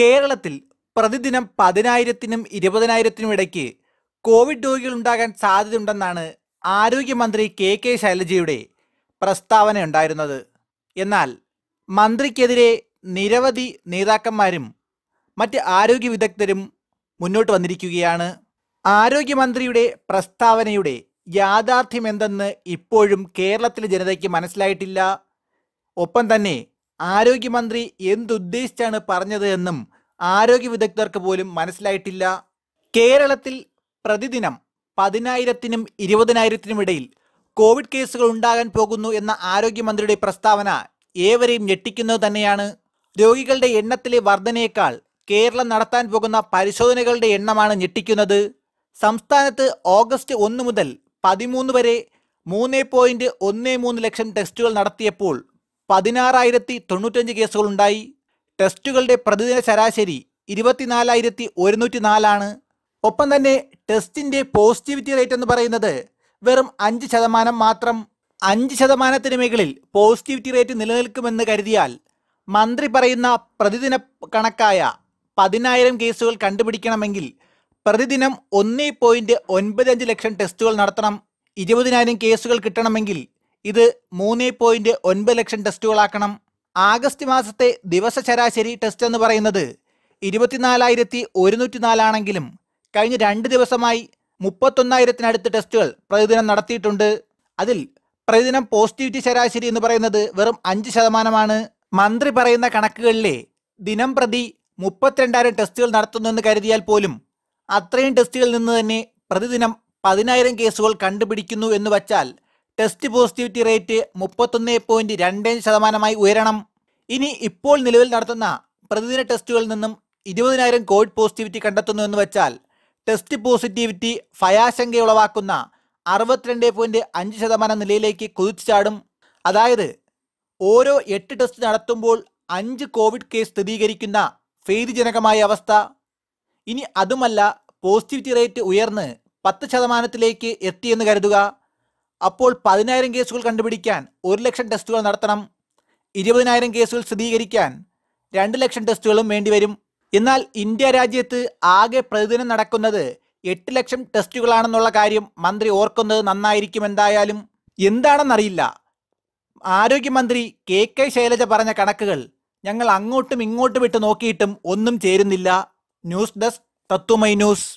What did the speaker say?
കേരളത്തിൽ പ്രതിദിനം പതിനായിരത്തിനും ഇരുപതിനായിരത്തിനും ഇടയ്ക്ക് കോവിഡ് ഉണ്ടാകാൻ സാധ്യതയുണ്ടെന്നാണ് ആരോഗ്യമന്ത്രി കെ കെ ശൈലജയുടെ പ്രസ്താവനയുണ്ടായിരുന്നത് എന്നാൽ മന്ത്രിക്കെതിരെ നിരവധി നേതാക്കന്മാരും മറ്റ് ആരോഗ്യ വിദഗ്ധരും മുന്നോട്ട് വന്നിരിക്കുകയാണ് ആരോഗ്യമന്ത്രിയുടെ പ്രസ്താവനയുടെ യാഥാർത്ഥ്യം എന്തെന്ന് ഇപ്പോഴും കേരളത്തിലെ ജനതയ്ക്ക് മനസ്സിലായിട്ടില്ല ഒപ്പം തന്നെ ആരോഗ്യമന്ത്രി എന്തുദ്ദേശിച്ചാണ് പറഞ്ഞത് എന്നും ആരോഗ്യ വിദഗ്ധർക്ക് പോലും മനസ്സിലായിട്ടില്ല കേരളത്തിൽ പ്രതിദിനം പതിനായിരത്തിനും ഇരുപതിനായിരത്തിനും ഇടയിൽ കോവിഡ് കേസുകൾ ഉണ്ടാകാൻ പോകുന്നു എന്ന ആരോഗ്യമന്ത്രിയുടെ പ്രസ്താവന ഏവരെയും ഞെട്ടിക്കുന്നത് തന്നെയാണ് രോഗികളുടെ എണ്ണത്തിലെ വർധനയേക്കാൾ കേരളം നടത്താൻ പോകുന്ന പരിശോധനകളുടെ എണ്ണമാണ് ഞെട്ടിക്കുന്നത് സംസ്ഥാനത്ത് ഓഗസ്റ്റ് ഒന്ന് മുതൽ പതിമൂന്ന് വരെ മൂന്ന് പോയിന്റ് ഒന്ന് മൂന്ന് ലക്ഷം ടെസ്റ്റുകൾ നടത്തിയപ്പോൾ പതിനാറായിരത്തി തൊണ്ണൂറ്റഞ്ച് കേസുകളുണ്ടായി ടെസ്റ്റുകളുടെ പ്രതിദിന ശരാശരി ഇരുപത്തിനാലായിരത്തി ഒരുന്നൂറ്റി നാലാണ് ഒപ്പം തന്നെ ടെസ്റ്റിൻ്റെ പോസിറ്റിവിറ്റി റേറ്റ് എന്ന് പറയുന്നത് വെറും അഞ്ച് ശതമാനം മാത്രം അഞ്ച് ശതമാനത്തിന് മുകളിൽ പോസിറ്റിവിറ്റി റേറ്റ് നിലനിൽക്കുമെന്ന് കരുതിയാൽ മന്ത്രി പറയുന്ന പ്രതിദിന കണക്കായ പതിനായിരം കേസുകൾ കണ്ടുപിടിക്കണമെങ്കിൽ പ്രതിദിനം ഒന്നേ പോയിൻറ്റ് ഒൻപത് ലക്ഷം ടെസ്റ്റുകൾ നടത്തണം ഇരുപതിനായിരം കേസുകൾ കിട്ടണമെങ്കിൽ ഇത് മൂന്നേ പോയിൻറ്റ് ഒൻപത് ലക്ഷം ടെസ്റ്റുകളാക്കണം ആഗസ്റ്റ് മാസത്തെ ദിവസ ശരാശരി ടെസ്റ്റ് എന്ന് പറയുന്നത് ഇരുപത്തിനാലായിരത്തി ഒരുന്നൂറ്റി നാലാണെങ്കിലും കഴിഞ്ഞ രണ്ട് ദിവസമായി മുപ്പത്തൊന്നായിരത്തിനടുത്ത് ടെസ്റ്റുകൾ പ്രതിദിനം നടത്തിയിട്ടുണ്ട് അതിൽ പ്രതിദിനം പോസിറ്റിവിറ്റി ശരാശരി എന്ന് പറയുന്നത് വെറും അഞ്ച് ശതമാനമാണ് മന്ത്രി പറയുന്ന കണക്കുകളിലെ ദിനം പ്രതി മുപ്പത്തിരണ്ടായിരം ടെസ്റ്റുകൾ നടത്തുന്നുവെന്ന് കരുതിയാൽ പോലും അത്രയും ടെസ്റ്റുകളിൽ നിന്ന് തന്നെ പ്രതിദിനം പതിനായിരം കേസുകൾ കണ്ടുപിടിക്കുന്നു എന്ന് വച്ചാൽ ടെസ്റ്റ് പോസിറ്റിവിറ്റി റേറ്റ് മുപ്പത്തൊന്ന് പോയിന്റ് രണ്ട് ശതമാനമായി ഉയരണം ഇനി ഇപ്പോൾ നിലവിൽ നടത്തുന്ന പ്രതിദിന ടെസ്റ്റുകളിൽ നിന്നും ഇരുപതിനായിരം കോവിഡ് പോസിറ്റിവിറ്റി കണ്ടെത്തുന്നു എന്ന് വെച്ചാൽ ടെസ്റ്റ് പോസിറ്റിവിറ്റി ഭയാശങ്കയുളവാക്കുന്ന അറുപത്തിരണ്ട് പോയിന്റ് അഞ്ച് ശതമാനം നിലയിലേക്ക് കുതിച്ചാടും അതായത് ഓരോ എട്ട് ടെസ്റ്റ് നടത്തുമ്പോൾ അഞ്ച് കോവിഡ് കേസ് സ്ഥിരീകരിക്കുന്ന ഭീതിജനകമായ അവസ്ഥ ഇനി അതുമല്ല പോസിറ്റിവിറ്റി റേറ്റ് ഉയർന്ന് പത്ത് ശതമാനത്തിലേക്ക് എത്തിയെന്ന് കരുതുക അപ്പോൾ പതിനായിരം കേസുകൾ കണ്ടുപിടിക്കാൻ ഒരു ലക്ഷം ടെസ്റ്റുകൾ നടത്തണം ഇരുപതിനായിരം കേസുകൾ സ്ഥിരീകരിക്കാൻ രണ്ട് ലക്ഷം ടെസ്റ്റുകളും വേണ്ടിവരും എന്നാൽ ഇന്ത്യ രാജ്യത്ത് ആകെ പ്രതിദിനം നടക്കുന്നത് എട്ട് ലക്ഷം ടെസ്റ്റുകളാണെന്നുള്ള കാര്യം മന്ത്രി ഓർക്കുന്നത് നന്നായിരിക്കും എന്തായാലും എന്താണെന്നറിയില്ല ആരോഗ്യമന്ത്രി കെ കെ ശൈലജ പറഞ്ഞ കണക്കുകൾ ഞങ്ങൾ അങ്ങോട്ടും ഇങ്ങോട്ടും ഇട്ട് നോക്കിയിട്ടും ഒന്നും ചേരുന്നില്ല ന്യൂസ് ഡെസ്ക് തത്വമൈ ന്യൂസ്